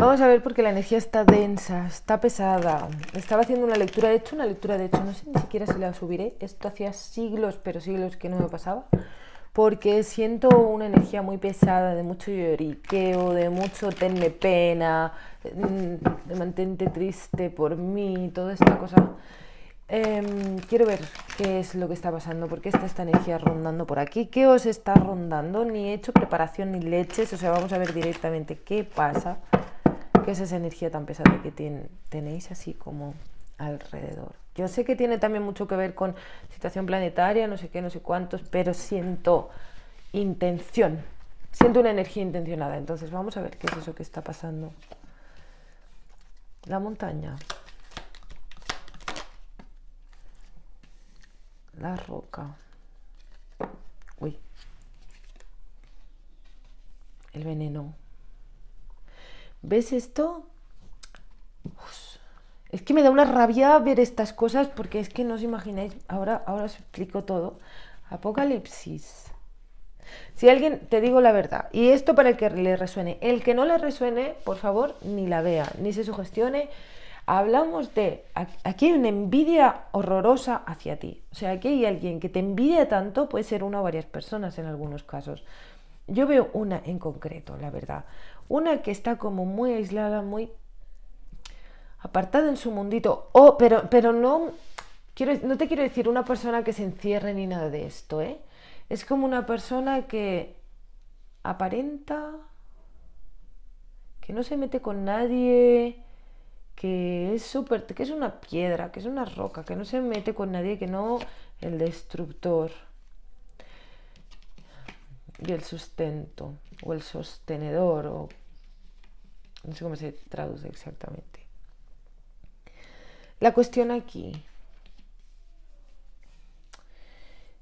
Vamos a ver porque la energía está densa, está pesada. Estaba haciendo una lectura de hecho, una lectura de hecho, no sé ni siquiera si la subiré. Esto hacía siglos, pero siglos que no me pasaba. Porque siento una energía muy pesada, de mucho lloriqueo, de mucho tenme pena, mm, de mantente triste por mí, toda esta cosa. Em, quiero ver qué es lo que está pasando, porque está esta energía rondando por aquí. ¿Qué os está rondando? Ni hecho preparación ni leches, o sea, vamos a ver directamente qué pasa que es esa energía tan pesada que tenéis así como alrededor. Yo sé que tiene también mucho que ver con situación planetaria, no sé qué, no sé cuántos, pero siento intención, siento una energía intencionada. Entonces vamos a ver qué es eso que está pasando. La montaña. La roca. Uy. El veneno. ¿Ves esto? es que me da una rabia ver estas cosas porque es que no os imagináis, ahora, ahora os explico todo. Apocalipsis. Si alguien, te digo la verdad, y esto para el que le resuene, el que no le resuene, por favor, ni la vea, ni se sugestione. Hablamos de, aquí hay una envidia horrorosa hacia ti. O sea, aquí hay alguien que te envidia tanto, puede ser una o varias personas en algunos casos. Yo veo una en concreto, la verdad. Una que está como muy aislada, muy apartada en su mundito. Oh, pero, pero no, quiero, no te quiero decir una persona que se encierre ni nada de esto, ¿eh? Es como una persona que aparenta, que no se mete con nadie, que es súper, que es una piedra, que es una roca, que no se mete con nadie, que no el destructor y el sustento o el sostenedor o no sé cómo se traduce exactamente. La cuestión aquí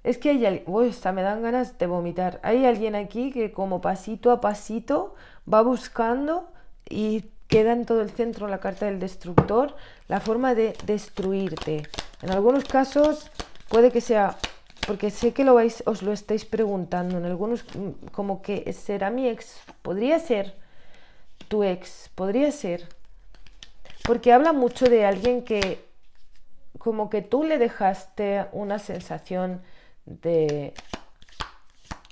es que hay alguien, me dan ganas de vomitar. Hay alguien aquí que como pasito a pasito va buscando y queda en todo el centro la carta del destructor, la forma de destruirte. En algunos casos puede que sea porque sé que lo vais, os lo estáis preguntando, en algunos mm, como que será mi ex, podría ser tu ex, podría ser. Porque habla mucho de alguien que como que tú le dejaste una sensación de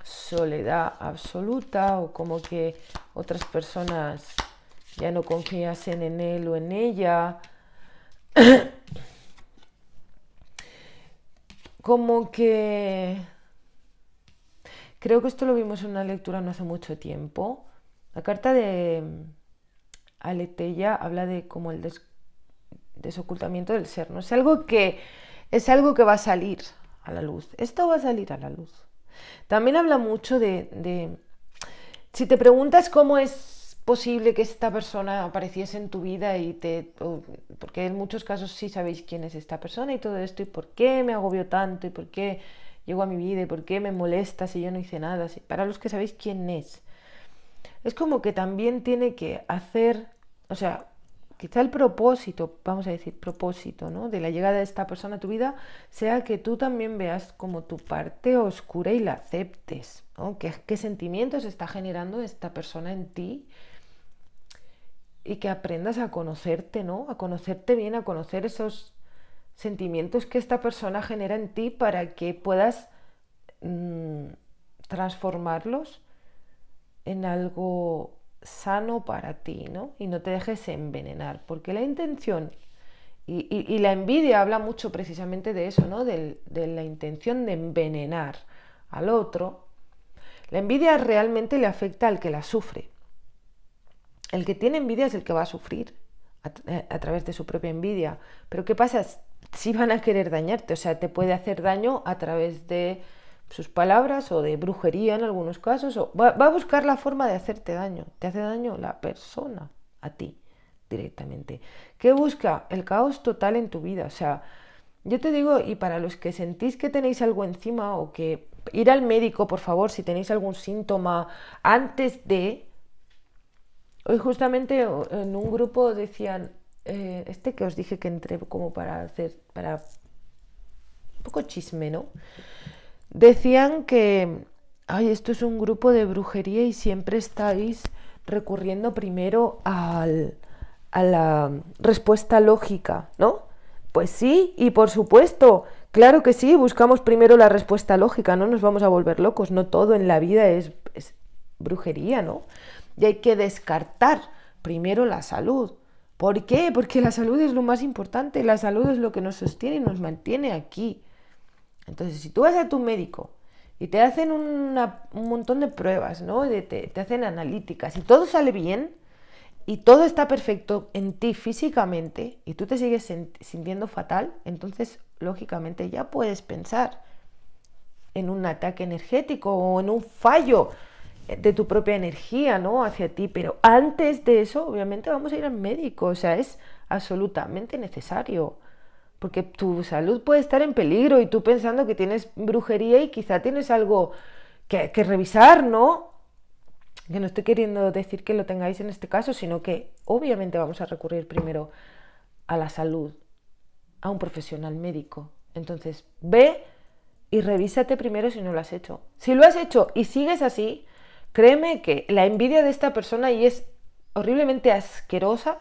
soledad absoluta o como que otras personas ya no confíasen en él o en ella. como que... Creo que esto lo vimos en una lectura no hace mucho tiempo la carta de mm, Aleteya habla de como el desocultamiento del ser, ¿no? Es algo que es algo que va a salir a la luz. Esto va a salir a la luz. También habla mucho de, si te preguntas cómo es posible que esta persona apareciese en tu vida y te porque en muchos casos sí sabéis quién es esta persona y todo esto y por qué me agobió tanto y por qué llegó a mi vida y por qué me molesta si yo no hice nada, para los que sabéis quién es es como que también tiene que hacer, o sea, quizá el propósito, vamos a decir propósito, ¿no? De la llegada de esta persona a tu vida, sea que tú también veas como tu parte oscura y la aceptes, ¿no? ¿Qué, sentimientos está generando esta persona en ti? Y que aprendas a conocerte, ¿no? A conocerte bien, a conocer esos sentimientos que esta persona genera en ti para que puedas mm, transformarlos en algo sano para ti, ¿no? Y no te dejes envenenar, porque la intención y, la envidia habla mucho precisamente de eso, ¿no? de, la intención de envenenar al otro. La envidia realmente le afecta al que la sufre. El que tiene envidia es el que va a sufrir a, eh, a través de su propia envidia. Pero ¿qué pasa? Si van a querer dañarte, o sea, te puede hacer daño a través de sus palabras o de brujería en algunos casos, o va, a buscar la forma de hacerte daño. Te hace daño la persona a ti directamente. ¿Qué busca? El caos total en tu vida. O sea, yo te digo, y para los que sentís que tenéis algo encima o que ir al médico, por favor, si tenéis algún síntoma antes de... Hoy justamente en un grupo decían, eh, este que os dije que entré como para hacer, para... Un poco chisme, ¿no? Decían que, ay, esto es un grupo de brujería y siempre estáis recurriendo primero a la respuesta lógica, ¿no? Pues sí, y por supuesto, claro que sí, buscamos primero la respuesta lógica, no nos vamos a volver locos, no todo en la vida es, es brujería, ¿no? Y hay que descartar primero la salud. ¿Por qué? Porque la salud es lo más importante, la salud es lo que nos sostiene y nos mantiene aquí. Entonces, si tú vas a tu médico y te hacen un montón de pruebas, ¿no? te, hacen analíticas y todo sale bien y todo está perfecto en ti físicamente y tú te sigues sintiendo fatal, entonces lógicamente ya puedes pensar en un ataque energético o en un fallo de tu propia energía, ¿no? Hacia ti, pero antes de eso, obviamente vamos a ir al médico, o sea, es absolutamente necesario porque tu salud puede estar en peligro y tú pensando que tienes brujería y quizá tienes algo que, revisar, ¿no? Que no estoy queriendo decir que lo tengáis en este caso, sino que obviamente vamos a recurrir primero a la salud, a un profesional médico. Entonces, ve y revísate primero si no lo has hecho. Si lo has hecho y sigues así, créeme que la envidia de esta persona y es horriblemente asquerosa,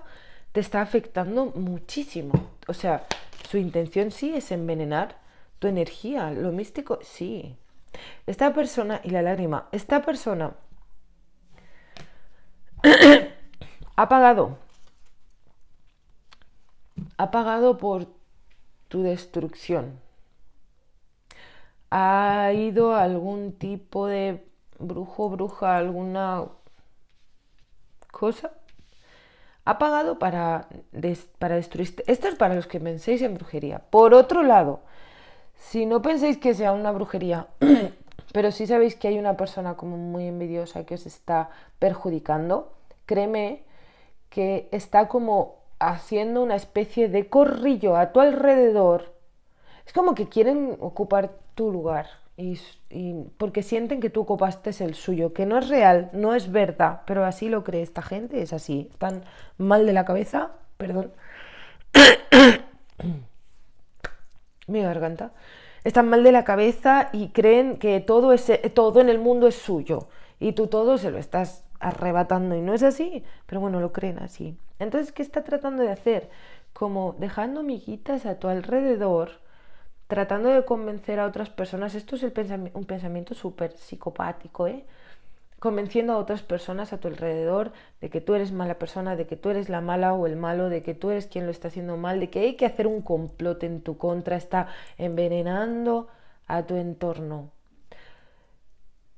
te está afectando muchísimo. O sea, su intención sí es envenenar tu energía, lo místico sí. Esta persona, y la lágrima, esta persona ha pagado, ha pagado por tu destrucción. Ha ido algún tipo de brujo, bruja, alguna cosa ha pagado para, para destruirte. Este, esto es para los que penséis en brujería. Por otro lado, si no penséis que sea una brujería, pero si sabéis que hay una persona como muy envidiosa que os está perjudicando, créeme que está como haciendo una especie de corrillo a tu alrededor. Es como que quieren ocupar tu lugar y, porque sienten que tú es el suyo, que no es real, no es verdad, pero así lo cree esta gente, es así, están mal de la cabeza, perdón, mi garganta, están mal de la cabeza y creen que todo, es, eh, todo en el mundo es suyo y tú todo se lo estás arrebatando y no es así, pero bueno, lo creen así. Entonces, ¿qué está tratando de hacer? Como dejando amiguitas a tu alrededor tratando de convencer a otras personas, esto es un pensamiento súper psicopático, ¿eh? convenciendo a otras personas a tu alrededor de que tú eres mala persona, de que tú eres la mala o el malo, de que tú eres quien lo está haciendo mal, de que hay que hacer un complot en tu contra, está envenenando a tu entorno.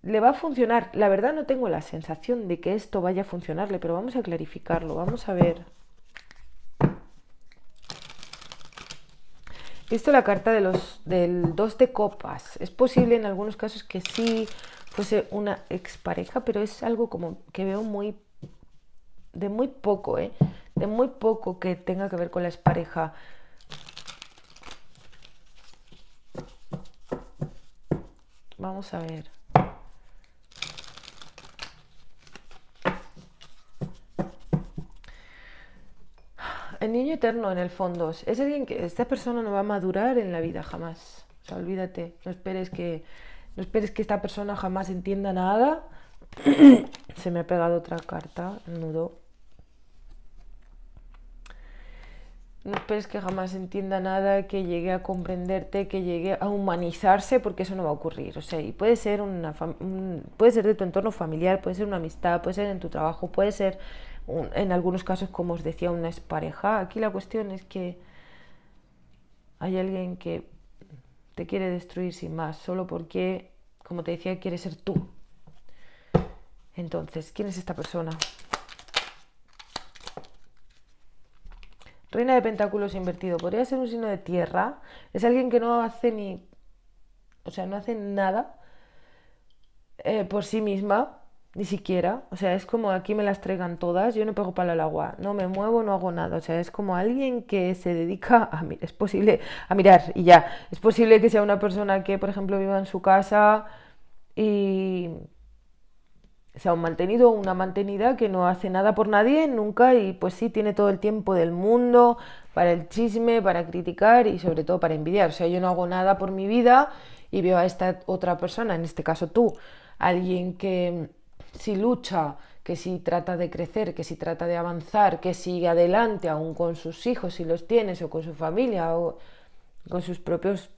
Le va a funcionar, la verdad no tengo la sensación de que esto vaya a funcionarle, pero vamos a clarificarlo, vamos a ver. visto la carta de los, del 2 de copas. Es posible en algunos casos que sí fuese una expareja, pero es algo como que veo muy de muy poco, ¿eh? De muy poco que tenga que ver con la expareja. Vamos a ver. el niño eterno en el fondo es alguien que esta persona no va a madurar en la vida jamás. O sea, olvídate, no esperes que no esperes que esta persona jamás entienda nada. Se me ha pegado otra carta, nudo. No esperes que jamás entienda nada, que llegue a comprenderte, que llegue a humanizarse, porque eso no va a ocurrir. O sea, y puede ser, una puede ser de tu entorno familiar, puede ser una amistad, puede ser en tu trabajo, puede ser en algunos casos, como os decía, una pareja. Aquí la cuestión es que hay alguien que te quiere destruir sin más, solo porque, como te decía, quiere ser tú. Entonces, ¿quién es esta persona? Reina de Pentáculos invertido. Podría ser un signo de tierra. Es alguien que no hace ni... O sea, no hace nada eh, por sí misma ni siquiera, o sea, es como aquí me las traigan todas, yo no pego palo al agua, no me muevo, no hago nada, o sea, es como alguien que se dedica a mirar, es posible a mirar y ya, es posible que sea una persona que, por ejemplo, viva en su casa y sea un mantenido una mantenida que no hace nada por nadie nunca y pues sí tiene todo el tiempo del mundo para el chisme, para criticar y sobre todo para envidiar, o sea, yo no hago nada por mi vida y veo a esta otra persona, en este caso tú, alguien que si lucha, que si trata de crecer, que si trata de avanzar, que sigue adelante aún con sus hijos si los tienes o con su familia o con sus propios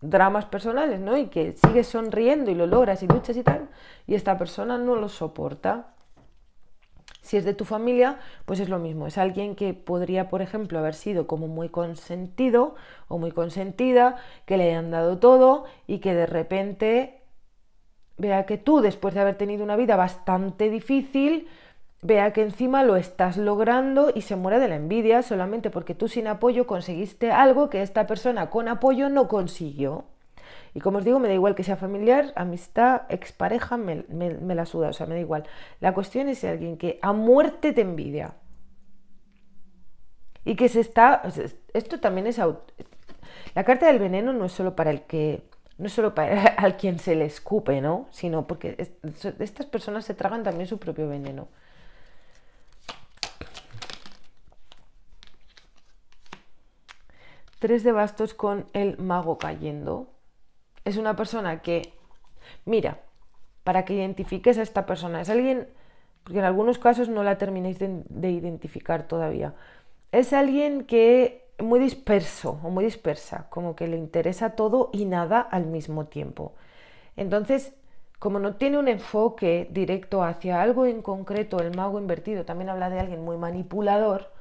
dramas personales, ¿no? Y que sigue sonriendo y lo logras y luchas y tal, y esta persona no lo soporta. Si es de tu familia, pues es lo mismo. Es alguien que podría, por ejemplo, haber sido como muy consentido o muy consentida, que le hayan dado todo y que de repente vea que tú, después de haber tenido una vida bastante difícil, vea que encima lo estás logrando y se muere de la envidia solamente porque tú sin apoyo conseguiste algo que esta persona con apoyo no consiguió. Y como os digo, me da igual que sea familiar, amistad, expareja, me, me, la suda, o sea, me da igual. La cuestión es si alguien que a muerte te envidia. Y que se está... Esto también es... La carta del veneno no es solo para el que no solo para al quien se le escupe, ¿no? Sino porque estas personas se tragan también su propio veneno. Tres de bastos con el mago cayendo. Es una persona que, mira, para que identifiques a esta persona, es alguien, porque en algunos casos no la terminéis de identificar todavía, es alguien que muy disperso o muy dispersa, como que le interesa todo y nada al mismo tiempo. Entonces, como no tiene un enfoque directo hacia algo en concreto, el mago invertido también habla de alguien muy manipulador,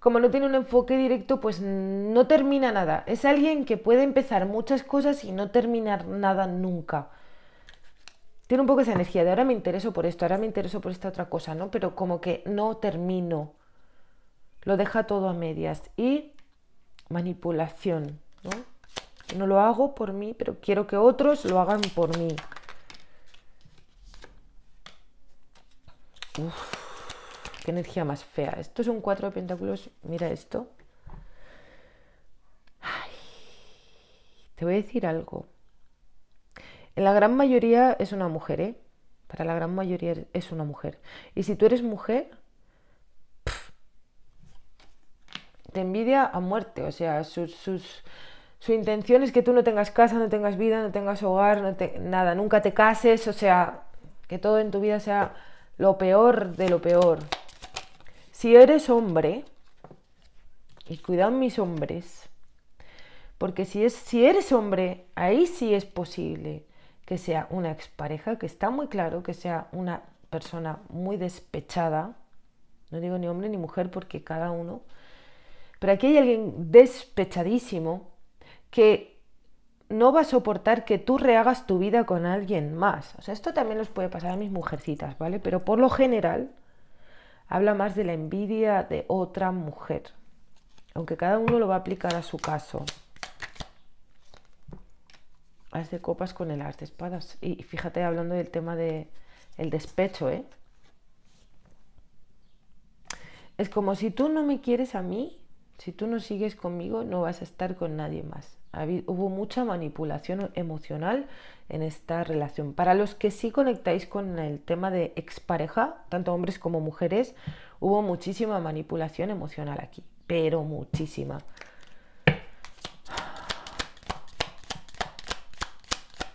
como no tiene un enfoque directo, pues no termina nada. Es alguien que puede empezar muchas cosas y no terminar nada nunca. Tiene un poco esa energía de ahora me intereso por esto, ahora me intereso por esta otra cosa, ¿no? Pero como que no termino lo deja todo a medias y manipulación. ¿no? lo hago por mí, pero quiero que otros lo hagan por mí. qué energía más fea. Esto es un cuatro de pentáculos. Mira esto. te voy a decir algo. En la gran mayoría es una mujer, ¿eh? Para la gran mayoría es una mujer. Y si tú eres mujer, envidia a muerte, o sea, sus, sus, su intención es que tú no tengas casa, no tengas vida, no tengas hogar, nada, nunca te cases, o sea, que todo en tu vida sea lo peor de lo peor. Si eres hombre, y cuidado mis hombres, porque si, es, si eres hombre, ahí sí es posible que sea una expareja, que está muy claro que sea una persona muy despechada, no digo ni hombre ni mujer porque cada uno pero aquí hay alguien despechadísimo que no va a soportar que tú rehagas tu vida con alguien más. O sea, esto también los puede pasar a mis mujercitas, ¿vale? Pero por lo general habla más de la envidia de otra mujer. Aunque cada uno lo va a aplicar a su caso. haz de copas con el as de espadas. Y fíjate hablando del tema de el despecho, ¿eh? Es como si tú no me quieres a mí, si tú no sigues conmigo, no vas a estar con nadie más. Hubo mucha manipulación emocional en esta relación. Para los que sí conectáis con el tema de expareja, tanto hombres como mujeres, hubo muchísima manipulación emocional aquí, pero muchísima.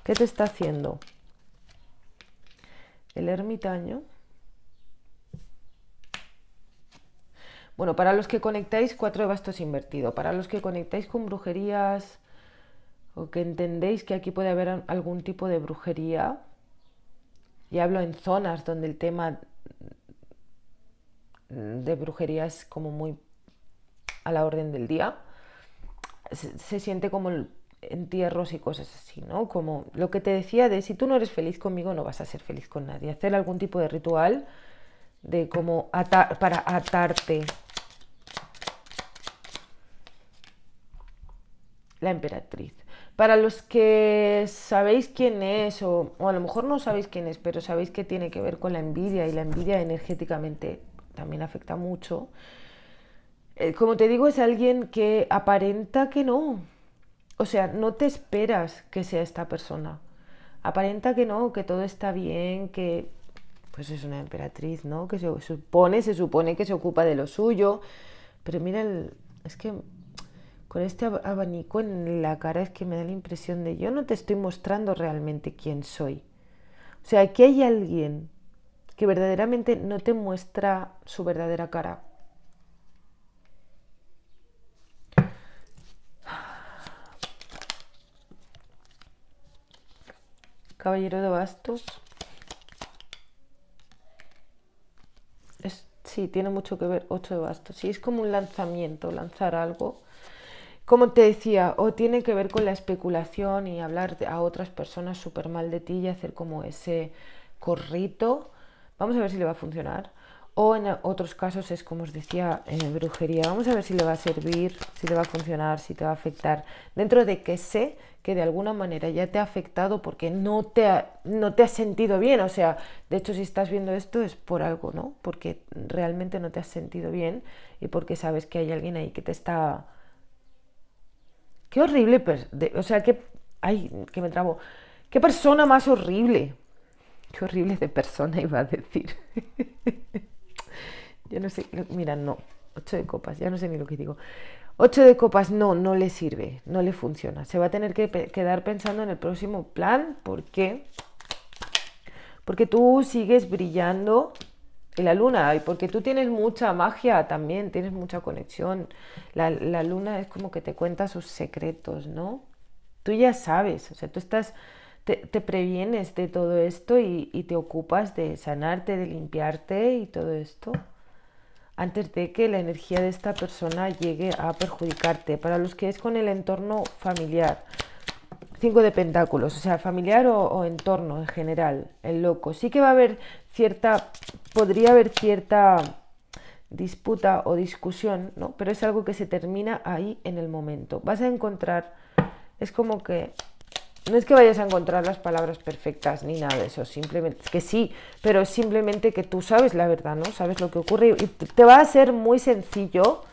¿Qué te está haciendo? El ermitaño Bueno, para los que conectáis cuatro de bastos invertido, para los que conectáis con brujerías o que entendéis que aquí puede haber algún tipo de brujería, y hablo en zonas donde el tema de brujería es como muy a la orden del día, se, siente como entierros y cosas así, ¿no? Como lo que te decía de si tú no eres feliz conmigo no vas a ser feliz con nadie. Hacer algún tipo de ritual de como atar, para atarte la emperatriz. Para los que sabéis quién es, o, a lo mejor no sabéis quién es, pero sabéis que tiene que ver con la envidia y la envidia energéticamente también afecta mucho, eh, como te digo, es alguien que aparenta que no. O sea, no te esperas que sea esta persona. Aparenta que no, que todo está bien, que pues es una emperatriz, ¿no? Que se supone, se supone que se ocupa de lo suyo, pero mira, es que con este abanico en la cara es que me da la impresión de yo no te estoy mostrando realmente quién soy. O sea, aquí hay alguien que verdaderamente no te muestra su verdadera cara. Caballero de bastos. sí, tiene mucho que ver. Ocho de bastos. Sí, es como un lanzamiento, lanzar algo como te decía, o tiene que ver con la especulación y hablar a otras personas súper mal de ti y hacer como ese corrito. Vamos a ver si le va a funcionar. O en otros casos es como os decía, en brujería. Vamos a ver si le va a servir, si le va a funcionar, si te va a afectar. Dentro de que sé que de alguna manera ya te ha afectado porque no te, no te has sentido bien. O sea, de hecho si estás viendo esto es por algo, ¿no? Porque realmente no te has sentido bien y porque sabes que hay alguien ahí que te está Qué horrible, o sea, qué... Ay, que me trabo. Qué persona más horrible. Qué horrible de persona iba a decir. Yo no sé, mira, no. Ocho de copas, ya no sé ni lo que digo. Ocho de copas, no, no le sirve, no le funciona. Se va a tener que quedar pensando en el próximo plan. ¿Por qué? Porque tú sigues brillando la luna, porque tú tienes mucha magia también, tienes mucha conexión. La, luna es como que te cuenta sus secretos, ¿no? Tú ya sabes, o sea, tú estás, te, previenes de todo esto y, y, te ocupas de sanarte, de limpiarte y todo esto, antes de que la energía de esta persona llegue a perjudicarte. Para los que es con el entorno familiar, Cinco de pentáculos, o sea, familiar o, entorno en general, el loco. Sí que va a haber cierta, podría haber cierta disputa o discusión, ¿no? Pero es algo que se termina ahí en el momento. Vas a encontrar, es como que, no es que vayas a encontrar las palabras perfectas ni nada de eso, simplemente, que sí, pero simplemente que tú sabes la verdad, ¿no? Sabes lo que ocurre y te va a ser muy sencillo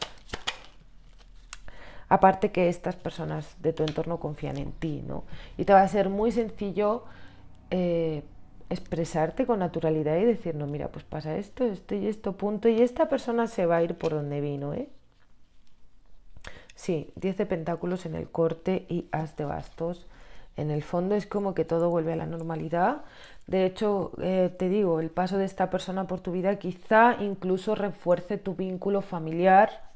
Aparte que estas personas de tu entorno confían en ti, ¿no? Y te va a ser muy sencillo eh, expresarte con naturalidad y decir, no, mira, pues pasa esto, esto y esto, punto, y esta persona se va a ir por donde vino, ¿eh? Sí, 10 de pentáculos en el corte y as de bastos. En el fondo es como que todo vuelve a la normalidad. De hecho, eh, te digo, el paso de esta persona por tu vida quizá incluso refuerce tu vínculo familiar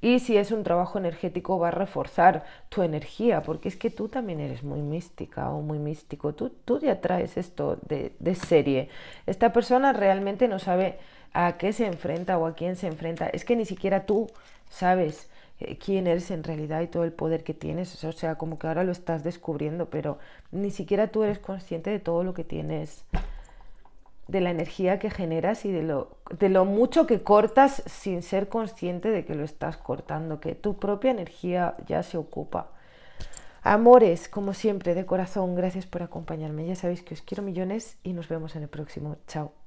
y si es un trabajo energético, va a reforzar tu energía, porque es que tú también eres muy mística o muy místico. Tú, tú ya traes esto de, de serie. Esta persona realmente no sabe a qué se enfrenta o a quién se enfrenta. Es que ni siquiera tú sabes eh, quién eres en realidad y todo el poder que tienes. O sea, como que ahora lo estás descubriendo, pero ni siquiera tú eres consciente de todo lo que tienes de la energía que generas y de lo, de lo mucho que cortas sin ser consciente de que lo estás cortando, que tu propia energía ya se ocupa. Amores, como siempre, de corazón, gracias por acompañarme. Ya sabéis que os quiero millones y nos vemos en el próximo. Chao.